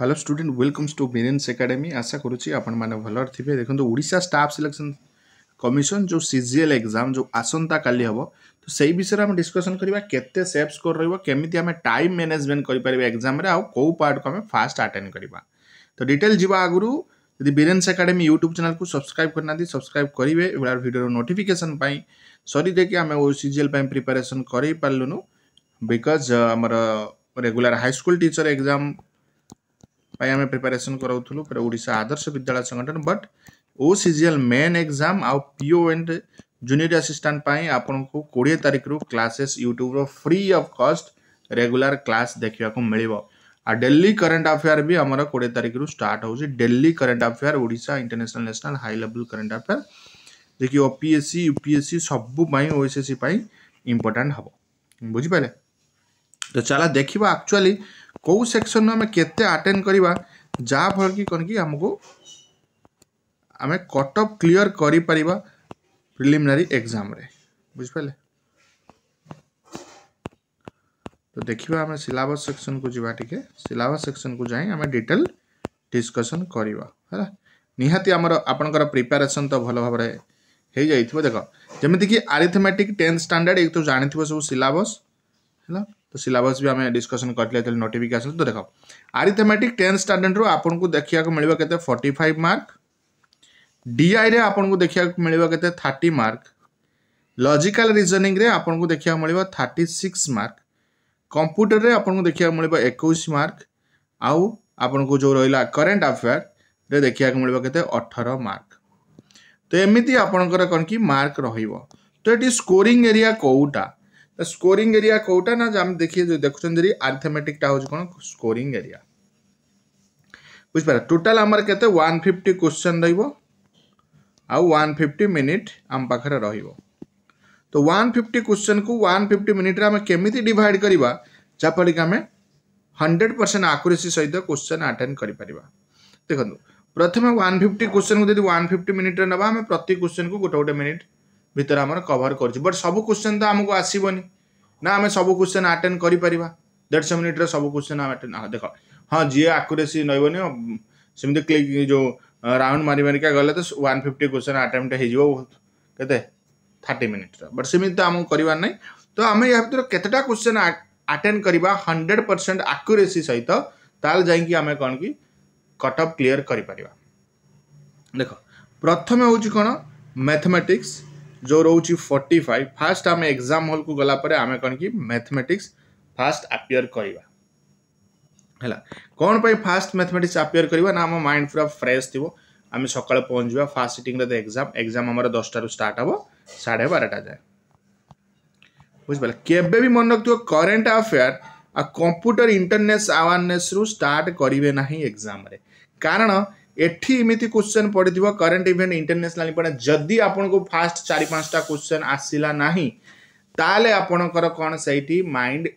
hello student welcomes to মেরেন্স academy আশা করছি আপনার ভালো থাকবে দেখুন ওড়শা স্টাফ সিলেকশন কমিশন যে সিজিএল এক্সাম যে আসন্তা কালি হব তো সেই বিষয়ে আমি ডিসকসন করা কেতে সেফ স্কোর রহব কেমিতি আমি টাইম ম্যানেজমেন্ট করে পারিবা এক্সামে আউ কেউ পার্টক আমি ফাষ্ট আটেন্ড করা তো ডিটেল যা আগর যদি বিরেন্স একাডেমি यूट्यूब चैनल को सब्सक्राइब करना सब्सक्राइब करेंगे एभा भिडियो नोटिफिकेसन सरीरे कि आम ओ सीजीएल प्रिपेरेसन कर पारूनु बिकज आमर regular high school teacher exam आम प्रिपेरेसन कराऊल ओडा आदर्श विद्यालय संगठन बट ओ सीजीएल मेन एग्जाम आउ पीओ एंड जूनियर आसीस्टाट आपको कोड़े तारीख रु classes YouTube free of cost regular class देखा मिल आ डेली करेन्ट अफेयर भी आम कोड़े तारीख रु स्टार्ट हो डेली करेन्ट अफेयर ओडा international national high level current affair जे कि ओपीएससी यूपीएससी सबूत ओएसएससी इंपोर्टाट हम बुझिपारे तो चल देखा आकचुआली कौ सेक्शन आम के आटेड करवा जहाँ फल कि कौन कि आमको आम कटअप क्लीयर करारी एग्जाम बुझिपारे तो देखा आम सिलेबस सेक्शन को जी टे सिलेबस सेक्शन को जाए डिटेल डिस्कसन करवा है प्रिपेरेसन तो भल भाव हो जाइए देख जमीक आरिथमेटिक टेन्थ स्टाणार्ड ये तो जानव सब सिलस है तो सिलेबस भी आम डिस्कसन करते नोटिफिकेसन तो देख आरिथमेटिक टेन्थ स्टाडार्ड्रु आपको देखा मिले के फर्टी फाइव मार्क डीआई आपको देखा मिले के थर्टी मार्क लॉजिकल रिजनिंग आपको देखा मिल थर्टी सिक्स मार्क कंप्यूटर रे आपको देखा मिल एक मार्क आउ आपको जो रहा करेन्ट अफेयर रे देखा मिले के अठर मार्क तो एमती आपणकर कौन कि मार्क रो तो ये स्कोरींग एरिया कौटा स्कोरिंग एरिया कौटा ना जो देखिए देखुं आर्थमेटिकटा हूँ कौन स्कोरिंग एरिया बुझिपार टोटाल आमर के फिफ्टी क्वेश्चन रन फिफ्टी मिनिट आम पाखे र वन फिफ्टी क्वेश्चन को वन फिफ्टी मिनिट्रे आम केमी डिड करवा जहाँफल कि आम हंड्रेड परसेंट आकुरेसी सहित क्वेश्चन आटेड कर देखो प्रथम वन फिफ्टी क्वेश्चन को जब वन फिफ्टी मिनिट्रे ना आम प्रति क्वेश्चन को गोटे गोटे मिनिट भर कभर कर सब क्वेश्चन तो आमको आसबनी ना आम सब क्वेश्चन आटेन कर देढ़श मिनिट्रे सब क्वेश्चन देख हाँ जी आकुरेसी नईबन सेम जो राउंड मारि मारिका गले तो वन फिफ्टी क्वेश्चन आटेम्प्ट होते थर्टी मिनिट्र बट सेम आम करना ना तो आम या भर के क्वेश्चन आटेन करवा हंड्रेड परसेंट आकुरेसी सहित ताल जामें कौन कि कटअप क्लीयर कर देख प्रथम हूँ कौन मैथमेटिक्स जो रोच फर्टी फाइव फास्ट आम एक्जाम हल को गलापर आम कौन कि मैथमेटिक्स फास्ट आपियर करवा है कौन पर फास्ट मैथमेटिक्स आपियर करवा ना आम माइंड पूरा फ्रेश थी आम सका पहुँचा फास्ट सीटिंग तो एक्जाम एक्जाम आम दसटू स्टार्ट हम साढ़े बारटा जाए बुझे केवे भी मन रख करेन्ट अफेयर आ कंप्यूटर इंटरनेस आवारनेस रु स्टार्ट करेंगे ना एक्जाम कारण ଏଠି ଏମିତି କୋଶ୍ଚେନ୍ ପଡ଼ିଥିବ କରେଣ୍ଟ ଇଭେଣ୍ଟ ଇଣ୍ଟରନ୍ୟାସନାଲ ଇମ୍ପୋର୍ଟାଣ୍ଟ ଯଦି ଆପଣଙ୍କୁ ଫାଷ୍ଟ ଚାରି ପାଞ୍ଚଟା କୋଶ୍ଚେନ୍ ଆସିଲା ନାହିଁ ତାହେଲେ ଆପଣଙ୍କର କ'ଣ ସେଇଠି ମାଇଣ୍ଡ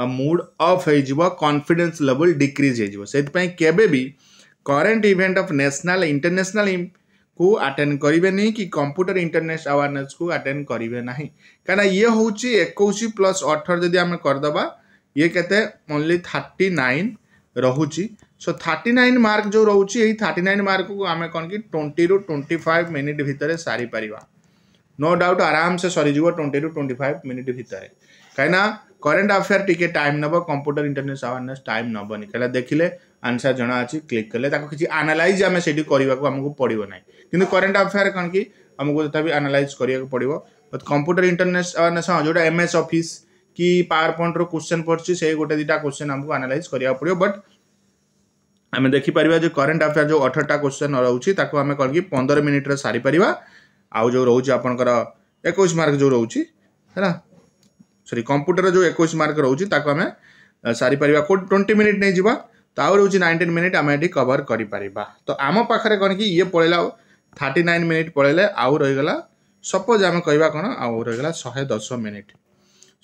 ବା ମୁଡ୍ ଅଫ୍ ହେଇଯିବ କନଫିଡେନ୍ସ ଲେଭେଲ୍ ଡିକ୍ରିଜ୍ ହେଇଯିବ ସେଥିପାଇଁ କେବେ ବି current event of national international କୁ ଆଟେଣ୍ଡ କରିବେନି କି କମ୍ପ୍ୟୁଟର ଇଣ୍ଟରନେଟ୍ ଆୱାରନେସ୍କୁ ଆଟେଣ୍ଡ କରିବେ ନାହିଁ କାରଣ ଇଏ ହେଉଛି ଏକୋଇଶ ପ୍ଲସ୍ ଅଠର ଯଦି ଆମେ କରିଦେବା ଇଏ କେତେ ଓନ୍ଲି ଥାର୍ଟି ନାଇନ୍ ରହୁଛି सो थर्टी नाइन मार्क जो रोचे यही थर्टी नाइन मार्क को आम कौन कि ट्वेंटी रु ट्वेंटी फाइव मिनिट भितर सारी पार नो डाउट आराम से सरीज ट्वेंटी रु ट्वेंटी फाइव मिनिट भितर कहीं करेन्ट अफेयर टी टाइम नब कंप्यूटर इंटरनेट अवेयरनेस टाइम नबन कहीं देखे आंसर जना अच्छी क्लिक कले किसी आनालाइज आम से आमको पड़ो ना कि करेन्ट अफेयर कौन कि आमको तथा आनालाइज करा पड़ो बट कंप्यूटर इंटरनेट अवेयरनेस हाँ जो एम एस अफिस् कि पावर पॉइंट क्वेश्चन पड़ी से गोटे दुटा क्वेश्चन आमको आनालाइज करा पड़ो बट आम देखिपर जो करेन्ट अफेयर जो अठरटा क्वेश्चन रोचे आम करी पंदर मिनिट्रे सारीपर आउ जो रोचे आपंकर एक मार्क जो रोचे सरी कंप्यूटर जो एक मार्क रोचे आम सारीपर ट्वेंटी मिनिट नहीं जावा तो आउ रोचे नाइंटीन मिनिट आम ये कवर कर तो आम पाखे कौन कि ये पड़ेगा थर्टी नाइन मिनिट पलैले आउ रहीगला सपोज आम कह कौन आउ रहीगला शहे दस मिनिट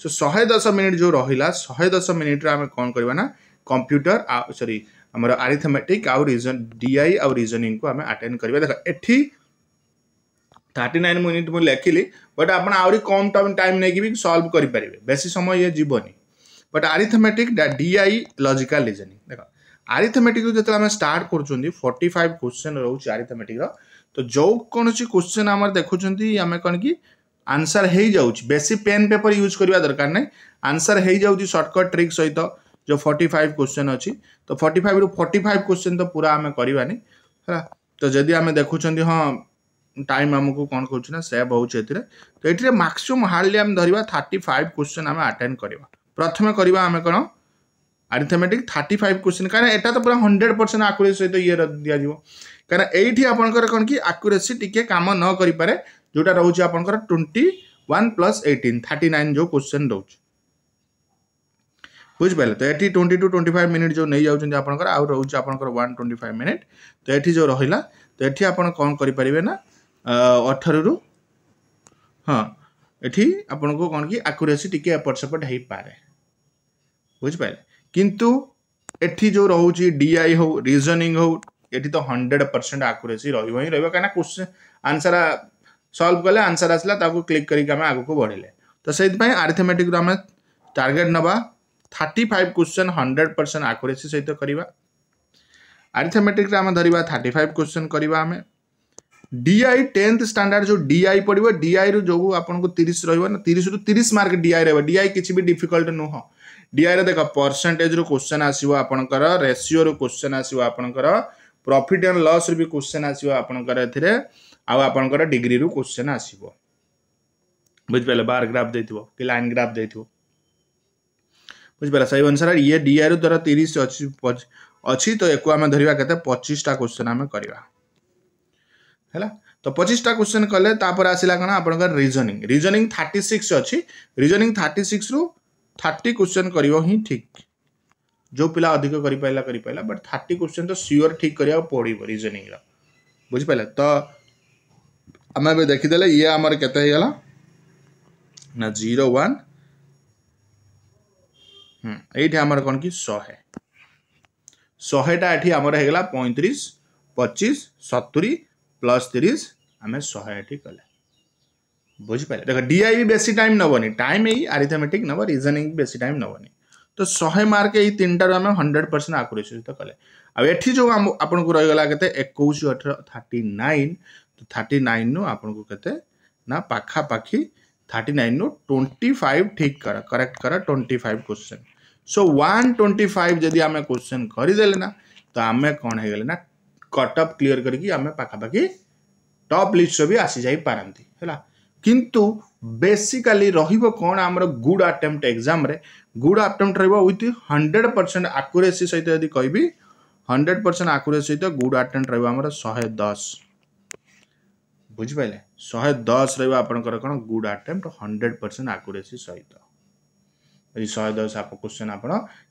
सो शहे दस मिनिट जो रहा शहे दस मिनिट्रे आम कौन करवा कंप्यूटर सरी आमर आरिथमेटिक आउ रिजन डीआई आउ रिजनिंग को आम आटेन्ड करवा देख ये थर्टी नाइन मिनिट मुझे लिखिली बट आप आहरी कम टाइम टाइम नहीं भी सल्व करेंगे बेस समय ये जीवन but arithmetic DI logical reasoning देख आरिथमेटिक जो आम स्टार्ट कर फोर्टी फाइव क्वेश्चन रोच आरिथमेटिक तो जो कौन क्वेश्चन आम देखुं आम कौन कि आंसर हो जाऊ बेसी पेन पेपर यूज करवा दरकार ना आंसर हो जाऊ सर्टकट ट्रिक सहित जो फर्टी फाइव क्वेश्चन अच्छी तो फर्टी फाइव रु फर्टी फाइव क्वेश्चन तो पूरा आम करवानी है तो जदि आम देखुं हाँ टाइम आमको कौन कर सेव हो तो ये मैक्सीम हार्डली आम धरवा थर्टी फाइव क्वेश्चन आम आटेड करवा प्रथम करवा आम कौन আরিথমেটিক থার্টি ফাইভ কোশ্চিন কারণ এটা তো পুরা হন্ড্রেড পরসেন্ট আকুরেসি সহ ইয়ে দিয়াযিব কারণ এইটি আপনার কোণ কি আকুরেসি টিকি কাম ন করিপারে যেটা রয়েছে আপনার twenty one plus eighteen thirty nine যে কোশ্চেন রয়েছে बुझिपारे तो ये twenty two twenty five minute जो नहीं जाकर आप वन ट्वेंटी फाइव मिनिट तो ये जो रहा तो ये आप कौन करें अठर रु हाँ ये आपन को कौन कि आकुरेसी टी एपट सेपट हो पाए बुझिपारे कितु एटी जो रोचे डी आई हू रिजनिंग हो ये तो हंड्रेड परसेंट आकुरेसी रही रही है कहीं क्वेश्चन आंसर सल्व कले आंसर आसला क्लिक करके आगे बढ़े तो से आर्थमेटिक्रे टार्गेट नवा thirty five question hundred percent accuracy सहित करवा आरिथमेटिक्रे आम धरवा थर्टी फाइव क्वेश्चन करवा आम डीआई टेन्थ स्टाडार्ड जो डीआई पड़ो डीआई रु जो आपको तीस रहा तीस रु तीस मार्क डीआई रहा डीआई किसी भी डिफिकल्ट नुह डीआई देख परसेंटेज रु क्वेश्चन आसो आपंकर रेसीो रु क्वेश्चन आसो आपंकर प्रॉफिट एंड लॉस रु भी क्वेश्चन आसो आपंकर आपंकर डिग्री रु क्वेश्चन आसो बुझे बार ग्राफ दे लाइन ग्राफ दे बुझीपाला सही अनुसार ये डीआरयू द्वारा तीस अच्छी तो या धरवा कैसे पचिशटा क्वेश्चन आम करवा तो पचिशटा क्वेश्चन कले आसा कौन आप रिजनिंग रिजनिंग थर्टी सिक्स अच्छी रिजनिंग थर्टी सिक्स रु थी क्वेश्चन कर ठीक जो पिला अधिक करा बट थर्टी क्वेश्चन तो सियोर ठीक कर पड़ो रिजनिंग रुझिपाल तो आम देखीदे ये आम के जीरो वा ଏଇଠି ଆମର କ'ଣ କି ଶହେ ଶହେଟା ଏଠି ଆମର ହେଇଗଲା ପଇଁତିରିଶ ପଚିଶ ସତୁରି ପ୍ଲସ୍ ତିରିଶ ଆମେ ଶହେ ଏଠି କଲେ ବୁଝିପାରିଲେ ଦେଖ ଡିଆଇ ବି ବେଶୀ ଟାଇମ୍ ନେବନି ଟାଇମ୍ ଏଇ ଆରିଥମେଟିକ୍ ନେବ ରିଜନିଂ ବେଶୀ ଟାଇମ୍ ନେବନି ତ ଶହେ ମାର୍କ ଏଇ ତିନିଟାରୁ ଆମେ ହଣ୍ଡ୍ରେଡ଼ ପରସେଣ୍ଟ ଆକୁରେସି ସହିତ କଲେ ଆଉ ଏଠି ଯେଉଁ ଆପଣଙ୍କୁ ରହିଗଲା କେତେ ଏକୋଇଶ ଅଠର ଥାର୍ଟି ନାଇନ୍ ତ ଥାର୍ଟି ନାଇନ୍ରୁ ଆପଣଙ୍କୁ କେତେ ନା ପାଖାପାଖି ଥାର୍ଟି ନାଇନ୍ରୁ ଟ୍ୱେଣ୍ଟି ଫାଇଭ୍ ଠିକ୍ କର କରେକ୍ଟ କର twenty five question so one twenty five जदि आम क्वेश्चन करदेले ना तो आम कौन हो ना कटअप क्लीयर करके आम पाखापाखि टप लिस्ट भी आसी जापारती है किंतु बेसिकाली रोहिबो कौन आमर गुड आटेम्प्ट एग्जाम रे गुड आटेम्प्ट रहबो विथ 100 परसेंट आक्यूरेसी सहित यदि कहबी 100 परसेंट आक्यूरेसी सहित गुड आटेम्प्ट रहबो आमर 110 बुझि पाइले 110 रहबो आपनकर कोन गुड आटेम्प्ट 100 परसेंट आक्यूरेसी सहित शहे दस क्वेश्चन आप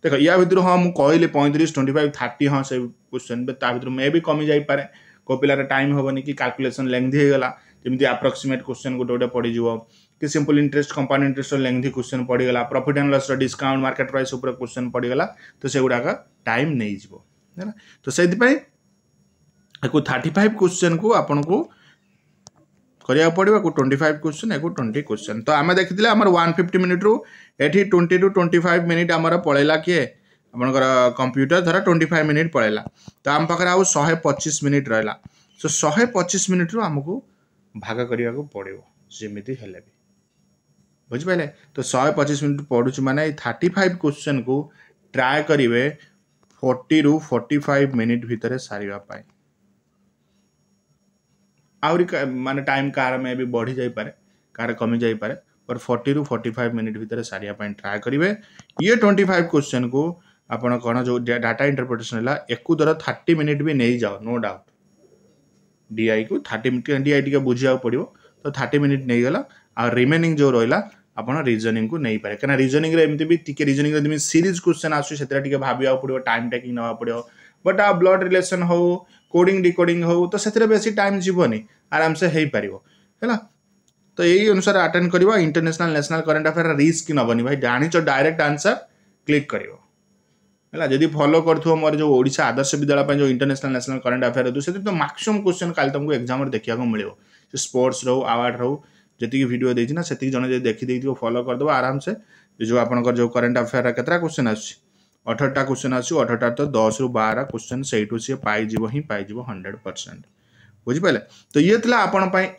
देख या भितर हाँ मुझे कहली पैंतीस ट्वेंटी फाइव थर्टी हाँ से क्वेश्चन ताकि मे भी कमी जापे को पिलार टाइम हेनी कि काल्कुलेसन लेंथी होगा जमी आप्रक्सीमेट क्वेश्चन गोटे गोटे पड़ो कि simple interest compound interest lengthy question पड़ पड़गला profit and loss discount market price question पड़ पड़गला तो से गुड़ाक टाइम नहीं जीव है तो से थर्टिफाइव क्वेश्चन को आपको करा पड़ा ट्वेंटी फाइव क्वेश्चन या ट्वेंटी क्वेश्चन तो आम देखी आम वन फिफ्टी मिनिट्रु ये twenty two twenty five minute आम पड़ेगा किए आप कंप्यूटर धर ट्वेंटी फाइव मिनिट पड़ेगा तो आम पाखे आज शहे पचिश मिनिट रहा सो शहे पचिश मिनिट्रु आमको भाग करने को पड़ो जमी है बुझे तो शहे पचिश मिनिट पढ़ु मैंने थर्टी फाइव क्वेश्चन को ट्राए करेंगे फोर्टी रु फोर्टी फाइव मिनिट भाई ଆହୁରି ମାନେ ଟାଇମ୍ କାହାର ମେ ବି ବଢ଼ିଯାଇପାରେ କାହାର କମିଯାଇପାରେ ବଟ୍ ଫର୍ଟିରୁ ଫର୍ଟି ଫାଇଭ୍ ମିନିଟ୍ ଭିତରେ ସାରିବା ପାଇଁ ଟ୍ରାଏ କରିବେ ଇଏ ଟ୍ୱେଣ୍ଟି ଫାଇଭ୍ କ୍ୱେଶ୍ଚନ୍କୁ ଆପଣ କ'ଣ ଯେଉଁ ଡାଟା ଇଣ୍ଟରପ୍ରିଟେସନ୍ ହେଲା ୟାକୁ ଧର ଥାର୍ଟି ମିନିଟ୍ ବି ନେଇଯାଅ ନୋ ଡାଉଟ୍ ଡିଆଇକୁ ଥାର୍ଟି ଡିଆଇ ଟିକେ ବୁଝିବାକୁ ପଡ଼ିବ ତ ଥାର୍ଟି ମିନିଟ୍ ନେଇଗଲା ଆଉ ରିମେନିଂ ଯେଉଁ ରହିଲା ଆପଣ ରିଜନିଂକୁ ନେଇପାରିବେ କାରଣ ରିଜନିଂରେ ଏମିତି ବି ଟିକେ ରିଜନିଂରେ ଯେମିତି ସିରିଜ୍ କ୍ୱେଶ୍ଚନ୍ ଆସୁଛି ସେଥିରେ ଟିକେ ଭାବିବାକୁ ପଡ଼ିବ ଟାଇମ୍ ଟେକିଂ ନେବାକୁ ପଡ଼ିବ बट आ ब्लड रिलेसन हो कोडिंग डिकोडिंग हो तो से बेस टाइम जीवन आराम से हो पार है तो यही अनुसार आटेन्ड कर international national current affair risk नबनी भाई जाच डायरेक्ट आंसर क्लिक कर है जी फलो कर मोर जो ओडा आदर्श विद्यालय जो इंटरनेशनल नेशनल करेन्ट अफेयर से तो मैक्सीम क्वेश्चन कल तुमको एग्जाम देखा मिले स्पोर्ट्स रो आवार्ड रो जी भिडियो देना से जन जी देखी देखो फलो करदेव आराम से जो आप जो करेन्ट अफेयर के क्वेश्चन आसी अठरटा क्वेश्चन आस अठरटा तो दस रु बार क्वेश्चन से पाइव हिंज हंड्रेड परसेंट बुझिपारे तो ये आप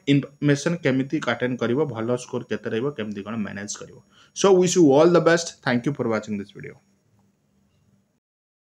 इनफर्मेसन केमी अटेड कर भल स्कोर केमी कौन मैनेज कर so wish you all the best thank you for watching this video